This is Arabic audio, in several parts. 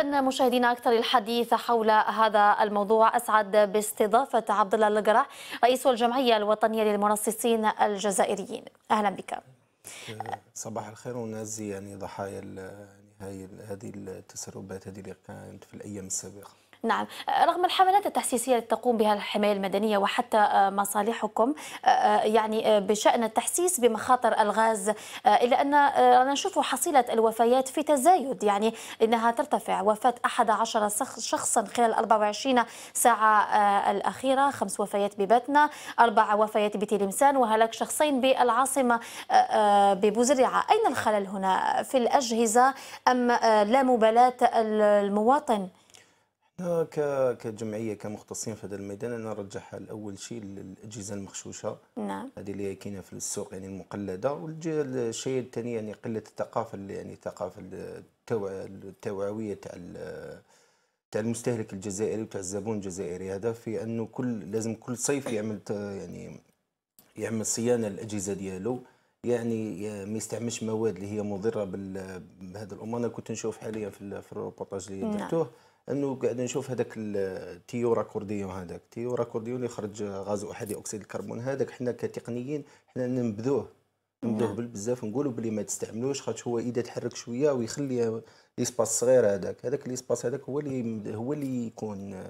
إذا مشاهدينا أكثر الحديث حول هذا الموضوع أسعد باستضافة عبد الله القرح رئيس الجمعية الوطنية للمنصصين الجزائريين أهلا بك صباح الخير ونازي يعني ضحايا هذه التسربات هذه اللي كانت في الأيام السابقة نعم آه، رغم الحملات التحسيسية التي تقوم بها الحماية المدنية وحتى آه، مصالحكم آه، يعني بشأن التحسيس بمخاطر الغاز إلا أن نشوف حصيلة الوفيات في تزايد يعني إنها ترتفع وفاة 11 شخصا خلال 24 ساعة الأخيرة خمس وفيات بباتنا أربع وفيات بتلمسان وهلاك شخصين بالعاصمة ببوزرعة أين الخلل هنا في الأجهزة أم لا مبالاة المواطن؟ ك كجمعيه كمختصين في هذا الميدان انا نرجح الاول شيء للاجهزه المخشوشه نعم هذه اللي كاينه في السوق يعني المقلده والشيء الثاني يعني قله الثقافه يعني الثقافه التوعويه تاع تاع المستهلك الجزائري وتاع الزبون الجزائري هذا في انه كل لازم كل صيف يعمل يعني يعمل صيانه للاجهزه ديالو يعني ما يستعملش مواد اللي هي مضره بهذا الامور انا كنت نشوف حاليا في الروبورتاج اللي نعم. درتوه نعم. انه قاعد نشوف هذاك التيو راكورديون هذاك التيور راكورديون اللي يخرج غاز احادي اكسيد الكربون هذاك حنا كتقنيين حنا ننبذوه نبذوه نعم. بالبزاف نقولوا بلي ما تستعملوش خاطر هو اذا تحرك شويه ويخلي ليسباس صغير هذاك هذاك ليسباس هذاك هو اللي هو اللي يكون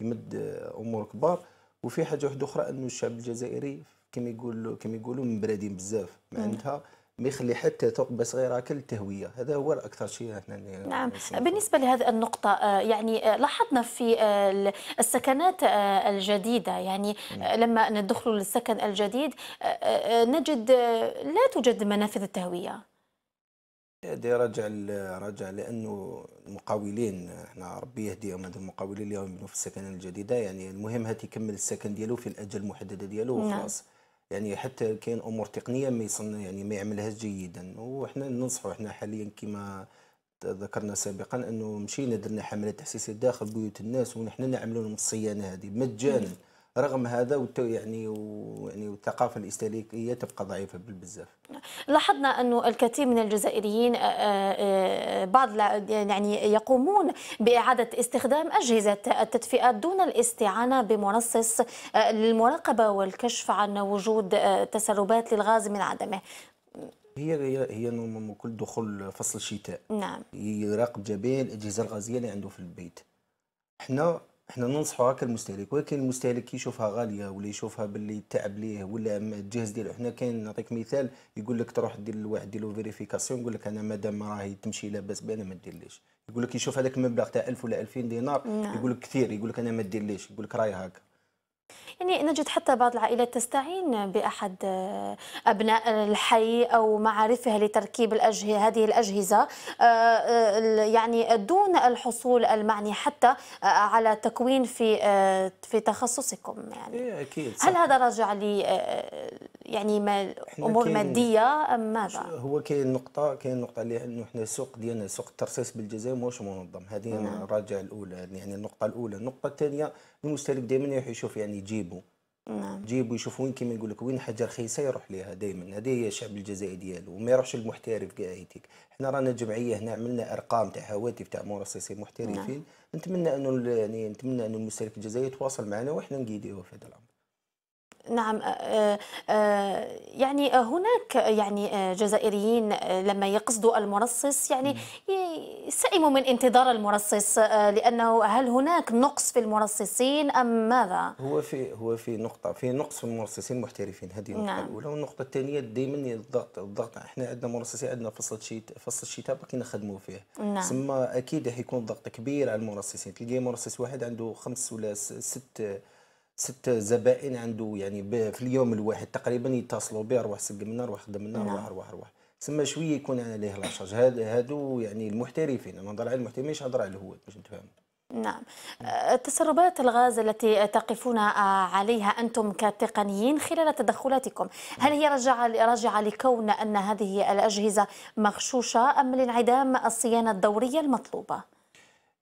يمد امور كبار وفي حاجه واحده اخرى انه الشعب الجزائري كما يقولوا كما يقولوا منبرادين بزاف نعم. معناتها ما يخلي حتى ثقبه صغيره كل تهويه هذا هو الاكثر شيء احنا نعم نسمع. بالنسبه لهذه النقطه آه، يعني آه، لاحظنا في آه، السكنات الجديده يعني نعم. لما ندخل للسكن الجديد نجد لا توجد منافذ التهويه هذا رجع رجع لانه المقاولين احنا ربي يهديهم هذو المقاولين اللي يبنوا في السكن الجديده يعني المهم هات يكمل السكن ديالو في الاجل المحدده ديالو وخلاص نعم. يعني حتى كاين امور تقنيه ما يصنع يعني ما يعملهاش جيدا وحنا ننصحوا احنا حاليا كما ذكرنا سابقا انه مشينا درنا حملات تحسيسيه داخل بيوت الناس ونحن نعملوا لهم الصيانه هذه مجانا رغم هذا يعني يعني الثقافه الاستهلاكيه تبقى ضعيفه بالبزاف لاحظنا انه الكثير من الجزائريين آه، آه، آه، بعض يعني يقومون باعاده استخدام اجهزه التدفئه دون الاستعانه بمنصص للمراقبه والكشف عن وجود تسربات للغاز من عدمه هي هي كل دخول فصل الشتاء نعم يراقب جميع الاجهزه الغازيه اللي عنده في البيت احنا احنا ننصحوا هكا المستهلك ولكن المستهلك يشوفها غاليه ولا يشوفها باللي تعب ليه ولا الجهاز ديالو احنا كاين نعطيك مثال يقول لك تروح دير لواحد دير له فيريفيكاسيون يقول لك انا مادام راهي تمشي لاباس بها انا ما ديرليش يقول لك يشوف هذاك المبلغ تاع 1000 ولا 2000 دينار نعم. يقول لك كثير يقول لك انا ما ديرليش يقول لك راهي هكا يعني نجد حتى بعض العائلات تستعين بأحد آه، أبناء الحي أو معارفها لتركيب الأجهزة هذه الأجهزة آه، آه، يعني دون الحصول المعني حتى على تكوين في في تخصصكم يعني إيه، أكيد صح. هل هذا راجع ل يعني ما أمور مادية أم ماذا؟ هو كاين نقطة كاين نقطة اللي أنه احنا السوق ديالنا سوق الترصيص بالجزائر مش منظم هذه نعم. الراجع الأولى يعني النقطة الأولى النقطة الثانية المستهلك دائما يروح يشوف يعني جيبو نعم جيبوا يشوف وين كيما يقول لك وين حاجه رخيصه يروح ليها دائما هذه هي الشعب الجزائري ديالو وما يروحش المحترف كاع يتيك حنا رانا جمعيه هنا عملنا ارقام تاع هواتف تاع مؤسسي محترفين نعم. نتمنى انه يعني نتمنى انه المستهلك الجزائري يتواصل معنا وحنا نقيدوه في هذا الامر نعم يعني هناك يعني جزائريين لما يقصدوا المرصص يعني سئموا من انتظار المرصص لانه هل هناك نقص في المرصصين ام ماذا؟ هو في هو في نقطة في نقص في المرصصين المحترفين هذه النقطة نعم. الأولى والنقطة الثانية دائما الضغط الضغط احنا عندنا مرصصين عندنا فصل الشتاء فصل الشتاء باقي نخدموا فيه نعم. أكيد راح يكون ضغط كبير على المرصصين تلقى مرصص واحد عنده خمس ولا ست ست زبائن عنده يعني في اليوم الواحد تقريبا يتصلوا به روح سق منا روح خدم منا روح نعم. روح روح سما شويه يكون عليه لاشارج هادو يعني المحترفين انا نهضر على المحترفين مش نهضر على الهواد باش نتفاهم نعم أه، تسربات الغاز التي تقفون أه، عليها أنتم كتقنيين خلال تدخلاتكم هل هي راجعة راجعة لكون أن هذه الأجهزة مغشوشة أم لانعدام الصيانة الدورية المطلوبة؟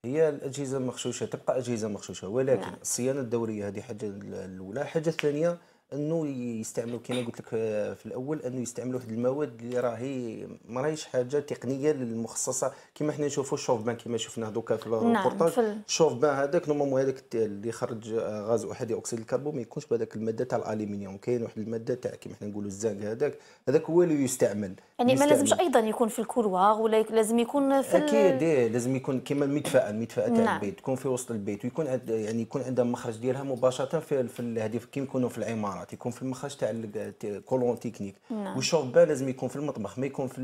هي الاجهزه المغشوشه تبقى اجهزه مغشوشه ولكن نعم. الصيانه الدوريه هذه حاجه الاولى الحاجه الثانيه انه يستعملوا كما قلت لك آه، في الاول انه يستعملوا هذه المواد اللي راهي ما راهيش حاجه تقنيه للمخصصه كما حنا نشوفوا الشوف بان كما شفنا هذوك في البورتاج نعم الشوف بان هذاك نورمالمون هذاك اللي خرج آه، غاز احادي اكسيد الكربون ما يكونش بهذاك الماده تاع الالومنيوم كاين واحد الماده تاع كما حنا نقولوا الزنك هذاك هذاك هو اللي يستعمل يعني ما لازمش ايضا يكون في الكولوار ولا لازم يكون في اكيد ال... إيه، لازم يكون كما المدفاه المدفاه تاع نعم. البيت تكون في وسط البيت ويكون يعني يكون عندها مخرج ديالها مباشره في, في هذه كي نكونوا في العماره الصناعه يكون في المخرج تاع الكولون تكنيك نعم. والشوربه لازم يكون في المطبخ ما يكون في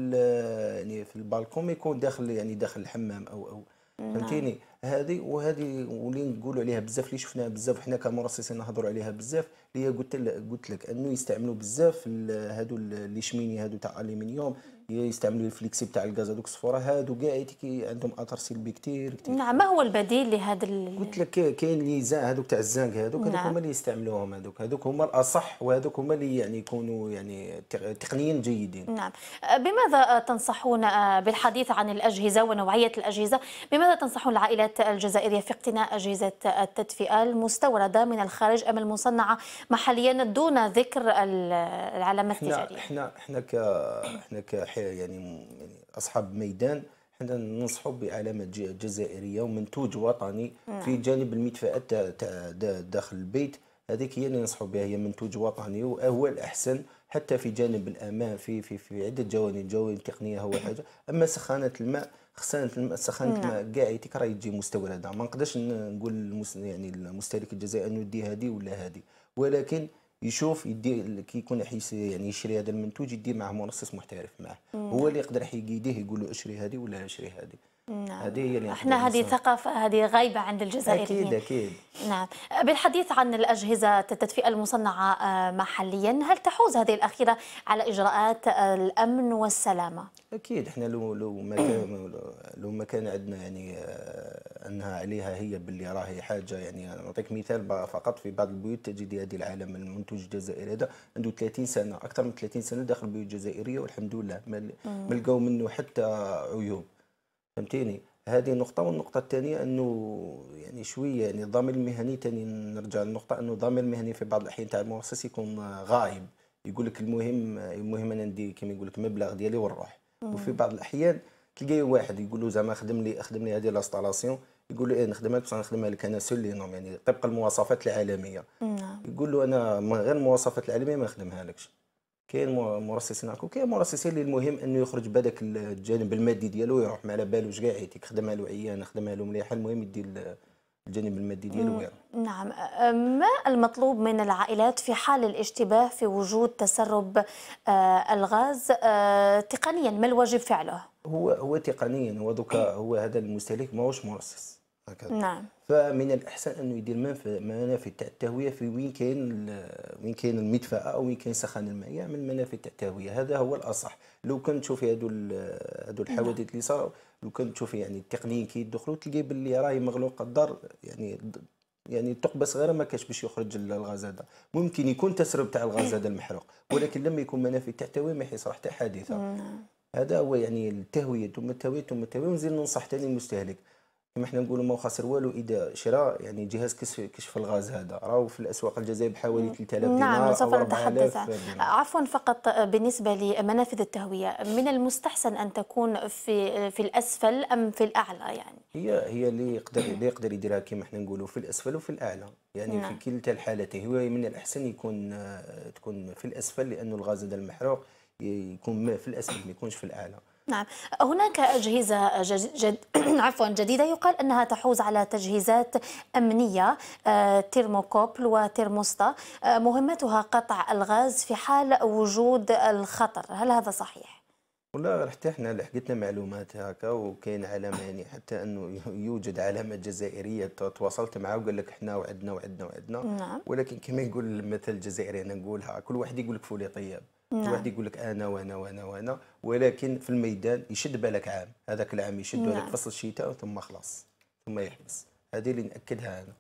يعني في البالكون ما يكون داخل يعني داخل الحمام او او نعم. فهمتيني نعم. هذه وهذه واللي نقولوا عليها بزاف اللي شفناها بزاف حنا كمرصصين نهضروا عليها بزاف اللي هي قلت قلت لك انه يستعملوا بزاف هادو لي شميني هادو تاع الومنيوم يستعملوا الفليكسي تاع الغاز هذوك الصفوره هادو كاع عندهم اثر سلبي كثير نعم ما هو البديل لهذا ال... قلت لك كاين اللي هذوك تاع الزنك هذوك هذوك نعم. هما اللي يستعملوهم هذوك هذوك هما الاصح وهذوك هما اللي يعني يكونوا يعني تقنيا جيدين نعم أه، بماذا تنصحون أه، بالحديث عن الاجهزه ونوعيه الاجهزه بماذا تنصحون العائلات العمليات الجزائرية في اقتناء أجهزة التدفئة المستوردة من الخارج أم المصنعة محليا دون ذكر العلامه التجارية؟ احنا احنا ك احنا ك يعني, يعني أصحاب ميدان احنا ننصحوا بعلامة جزائرية ومنتوج وطني نعم. في جانب المدفئات داخل البيت هذيك هي اللي ننصحوا بها هي منتوج وطني وهو الأحسن حتى في جانب الامان في في في عده جوانب جوانب تقنيه هو حاجه اما سخانه الماء خسانه الماء سخانه نعم. الماء كاع يتيك راهي تجي مستورده ما نقدرش نقول يعني المستهلك الجزائري انه يدي هذه ولا هذه ولكن يشوف يدي كي يكون حيس يعني يشري هذا المنتوج يدي معه منصص محترف معه نعم. هو اللي يقدر يديه يقول له اشري هذه ولا اشري هذه نعم. هذه هي احنا هذه ثقافة هذه غايبة عند الجزائريين أكيد أكيد نعم بالحديث عن الأجهزة التدفئة المصنعة آه، محليا هل تحوز هذه الأخيرة على إجراءات آه، الأمن والسلامة؟ أكيد احنا لو لو ما كان لو ما كان عندنا يعني آه، أنها عليها هي باللي راهي حاجة يعني نعطيك مثال فقط في بعض البيوت تجد هذه العالم المنتوج الجزائري هذا عنده 30 سنة أكثر من 30 سنة داخل البيوت الجزائرية والحمد لله ما لقاو منه حتى عيوب فهمتيني هذه نقطة والنقطة الثانية أنه يعني شوية يعني الضمير المهني ثاني نرجع للنقطة أنه الضمير المهني في بعض الأحيان تاع المؤسس يكون غائب يقول لك المهم المهم أنا ندي كما يقول لك مبلغ ديالي ونروح وفي بعض الأحيان تلقى واحد يقول له زعما خدم لي خدم لي هذه لاستالاسيون يقول له ايه نخدمها لك بصح نخدمها لك انا سولي نوم يعني طبق المواصفات العالميه نعم. يقول له انا من غير المواصفات العالميه ما نخدمها لكش كاين مرسسين راكو كاين مرسسين اللي المهم انه يخرج بهذاك الجانب المادي ديالو يروح ما على بالوش كاع يعطيك خدمه له عيانه خدمه له مليحه المهم يدي الجانب المادي ديالو ويروح يعني. نعم ما المطلوب من العائلات في حال الاشتباه في وجود تسرب آه، الغاز آه، تقنيا ما الواجب فعله هو هو تقنيا هو دوكا هو هذا المستهلك ماهوش مرسس هكذا نعم فمن الاحسن انه يدير منافذ تاع التهويه في وين كاين وين كاين المدفاه او وين كاين سخان الماء يعمل يعني منافذ تاع التهويه هذا هو الاصح لو كان تشوفي هذو هذو الحوادث نعم. اللي صاروا لو كان تشوفي يعني التقنيين كي يدخلوا تلقي باللي راهي مغلوقه الدار يعني يعني الثقبه صغيره ما كاش باش يخرج الغاز هذا ممكن يكون تسرب تاع الغاز هذا المحروق ولكن لما يكون منافذ تاع التهويه ما يصير حتى حادثه نعم. هذا هو يعني التهويه ثم التهويه ثم التهويه ونزيد ننصح ثاني المستهلك كما حنا نقولوا ما خسر والو اذا شرا يعني جهاز كشف الغاز هذا راهو في الاسواق الجزائر بحوالي 3000 نعم، دينار نعم سوف نتحدث عفوا فقط آه، بالنسبه لمنافذ التهويه من المستحسن ان تكون في آه، في الاسفل ام في الاعلى يعني هي هي اللي يقدر اللي يقدر يديرها كما حنا نقولوا في الاسفل وفي الاعلى يعني نعم. في كلتا الحالتين هو من الاحسن يكون آه، تكون في الاسفل لانه الغاز هذا المحروق يكون في الاسفل ما يكونش في الاعلى نعم هناك أجهزة جد... عفوا جديدة يقال أنها تحوز على تجهيزات أمنية آه، تيرموكوبل وتيرموستا آه، مهمتها قطع الغاز في حال وجود الخطر هل هذا صحيح؟ والله حتى احنا لحقتنا معلومات هكا وكاين علامه يعني حتى انه يوجد علامة جزائريه تواصلت معاه وقال لك احنا وعدنا وعدنا وعدنا نعم. ولكن كما يقول المثل الجزائري انا نقولها كل واحد يقول لك فولي طياب نعم. الواحد يقول لك انا وانا وانا وانا ولكن في الميدان يشد بالك عام هذاك العام يشد نعم. فصل الشتاء ثم خلاص ثم يحبس هذه اللي ناكدها انا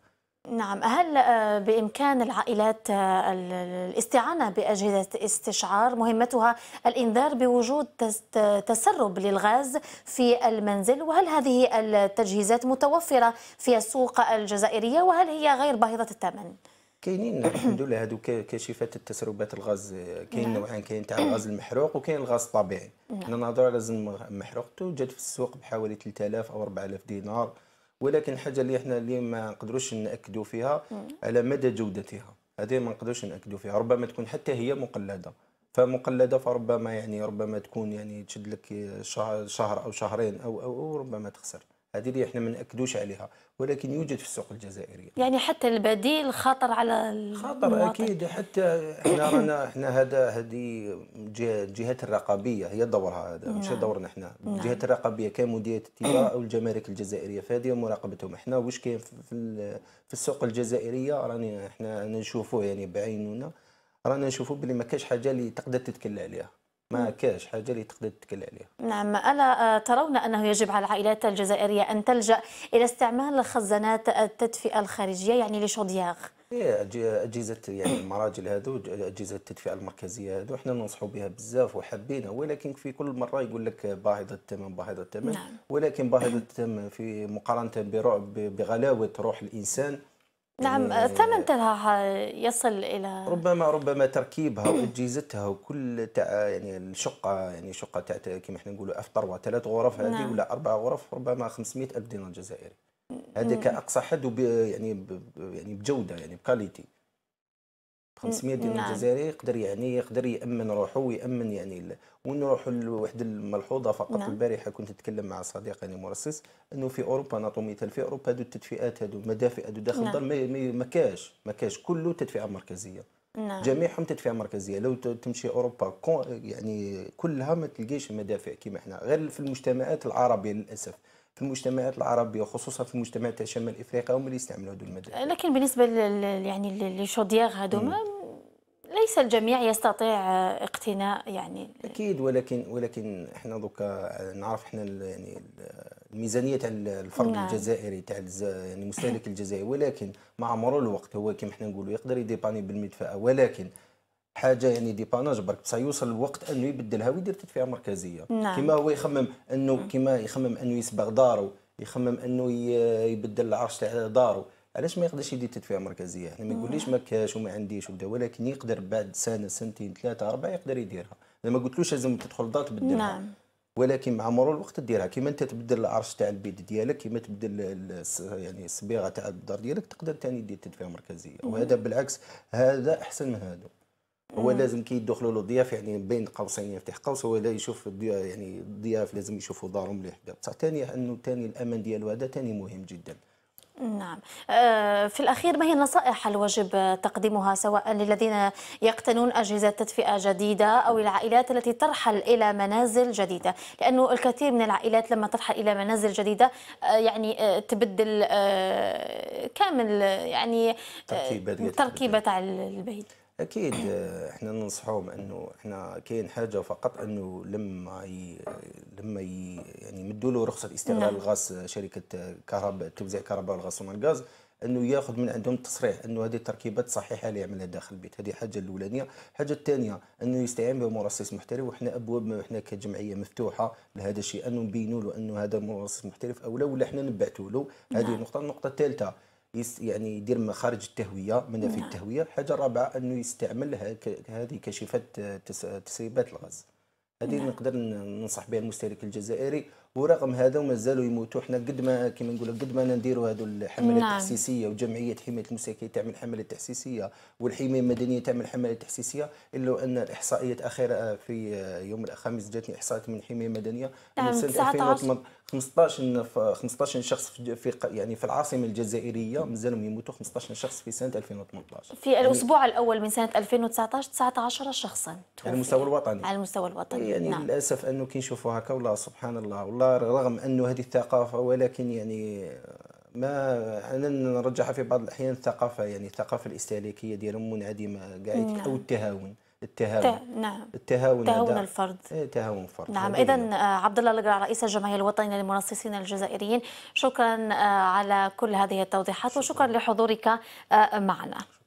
نعم هل آه، بإمكان العائلات آه، الاستعانة بأجهزة استشعار مهمتها الإنذار بوجود تسرب للغاز في المنزل وهل هذه التجهيزات متوفرة في السوق الجزائرية وهل هي غير باهظة الثمن؟ كاينين الحمد لله هادو كاشفات التسربات الغاز كاين نعم. نوعين كاين تاع الغاز المحروق وكاين الغاز الطبيعي نعم. حنا نهضروا على الغاز المحروق توجد في السوق بحوالي 3000 او 4000 دينار ولكن حاجه اللي احنا اللي ما نقدروش ناكدوا فيها على مدى جودتها هذه ما نقدروش ناكدوا فيها ربما تكون حتى هي مقلده فمقلده فربما يعني ربما تكون يعني تشد لك شهر او شهرين او او, أو ربما تخسر هذه اللي احنا ما ناكدوش عليها ولكن يوجد في السوق الجزائري يعني حتى البديل خطر على خطر المواطن. اكيد حتى احنا رانا احنا هذا هذه الجهات الرقابيه هي دورها هذا مش نعم. دورنا احنا نعم. الجهات الرقابيه كمديريه التجاره او الجمارك الجزائريه فهذه مراقبتهم احنا واش كاين في, في السوق الجزائريه راني احنا نشوفوه يعني بعيننا رانا نشوفوا بلي ما كاش حاجه اللي تقدر تتكلى عليها ما كاش حاجه اللي تقدر تتكلم عليها نعم الا آه، ترون انه يجب على العائلات الجزائريه ان تلجا الى استعمال خزانات التدفئه الخارجيه يعني لشودياغ اجهزه يعني المراجل هذو اجهزه التدفئه المركزيه هذو احنا ننصحوا بها بزاف وحبينا ولكن في كل مره يقول لك باهظة الثمن باهظة الثمن نعم. ولكن باهظة الثمن في مقارنه برعب بغلاوه روح الانسان نعم آه، ثمن تلها يصل الى ربما ربما تركيبها واجهزتها وكل تاع يعني الشقه يعني شقه تاع كما احنا نقولوا اف ثروه ثلاث غرف هذه نعم. ولا اربع غرف ربما 500 الف دينار جزائري هذا كاقصى حد وب يعني ب يعني بجوده يعني بكاليتي 500 دينار نعم. جزائري يقدر يعني يقدر يامن روحه ويامن يعني ال... ونروحوا لواحد الملحوظه فقط نعم. البارحه كنت نتكلم مع صديق يعني مرسس انه في اوروبا نعطوا مثال في اوروبا هذو التدفئات هذو مدافئ هذو داخل نعم. الدار نعم. ما كاش ما كاش كله تدفئه مركزيه نعم. جميعهم تدفئه مركزيه لو تمشي اوروبا يعني كلها ما تلقيش مدافع كما احنا غير في المجتمعات العربيه للاسف في المجتمعات العربيه وخصوصا في المجتمعات تاع شمال افريقيا هما اللي يستعملوا هذو المدارس لكن بالنسبه يعني لي شوديغ هذوما ليس الجميع يستطيع آه، اقتناء يعني اكيد ولكن ولكن احنا دوكا آه، نعرف احنا يعني الميزانيه تاع الفرد نعم. الجزائري تاع يعني المستهلك الجزائري ولكن مع مرور الوقت هو كما احنا نقولوا يقدر يديباني بالمدفأة ولكن حاجه يعني ديباناج برك بصح يوصل الوقت انه يبدلها ويدير تدفئه مركزيه نعم. كما هو يخمم انه كما يخمم انه يسبغ دارو يخمم انه يبدل العرش تاع دارو علاش ما يقدرش يدير تدفئه مركزيه احنا يعني ما نعم. يقوليش ما كاش وما عنديش وبدا ولكن يقدر بعد سنه سنتين ثلاثه اربعه يقدر يديرها انا ما قلتلوش لازم تدخل دار تبدلها نعم. ولكن مع مرور الوقت ديرها كيما انت تبدل العرش تاع البيت ديالك كيما تبدل يعني الصبيغه تاع الدار ديالك تقدر ثاني دير تدفئه مركزيه وهذا بالعكس هذا احسن من هذا هو لازم كي يدخلوا له الضياف يعني بين قوسين يفتح قوس هو لا يشوف يعني الضياف لازم يشوفوا دارهم مليح بصح ثاني انه ثاني الامان ديالو هذا ثاني مهم جدا نعم آه، في الأخير ما هي النصائح الواجب تقديمها سواء للذين يقتنون أجهزة تدفئة جديدة أو العائلات التي ترحل إلى منازل جديدة لأنه الكثير من العائلات لما ترحل إلى منازل جديدة آه، يعني آه، تبدل كامل يعني تركيبة تاع البيت اكيد احنا ننصحهم انه احنا كاين حاجه فقط انه لما ي... لما ي... يعني يمدوا له رخصه استغلال نعم. الغاز شركه كهرباء توزيع كهرباء الغاز ومن الغاز انه ياخذ من عندهم تصريح انه هذه التركيبات صحيحه اللي يعملها داخل البيت هذه حاجه الاولانيه الحاجه الثانيه انه يستعين بمرصص محترف وحنا ابواب احنا كجمعيه مفتوحه لهذا الشيء انه نبينوا له انه هذا المرصص محترف او لا ولا احنا نبعثوا له نعم. هذه نقطه النقطه الثالثه يعني يدير مخارج التهويه منافذ نعم. التهويه الحاجه الرابعه انه يستعمل هذه كشفات تسريبات الغاز هذه نعم. نقدر ننصح بها المستهلك الجزائري ورغم هذا ومازالوا يموتوا حنا قد ما كما نقول قد ما نديروا هذو الحملات نعم. التحسيسيه وجمعيه حمايه المساكين تعمل حمله تحسيسيه والحمايه المدنيه تعمل حمله تحسيسيه الا ان الاحصائيات اخيره في يوم الخميس جاتني احصائيات من الحمايه المدنيه نعم في 2018 15 15 شخص في يعني في العاصمه الجزائريه مازالوا يموتوا 15 شخص في سنه 2018 في يعني الاسبوع يعني الاول من سنه 2019 19 شخصا على المستوى الوطني على المستوى الوطني يعني نعم. للاسف انه كي نشوفوا هكا والله سبحان الله والله دولار رغم انه هذه الثقافه ولكن يعني آه، ما انا نرجعها في بعض الاحيان الثقافه يعني الثقافه الاستهلاكيه ديالهم منعدمه كاع نعم. او التهاون التهاون ت... نعم التهاون تهاون الفرد إيه، تهاون الفرد نعم اذا آه، عبد الله القرع رئيس الجمعيه الوطنيه للمنصصين الجزائريين شكرا آه، على كل هذه التوضيحات شكرا. وشكرا لحضورك معنا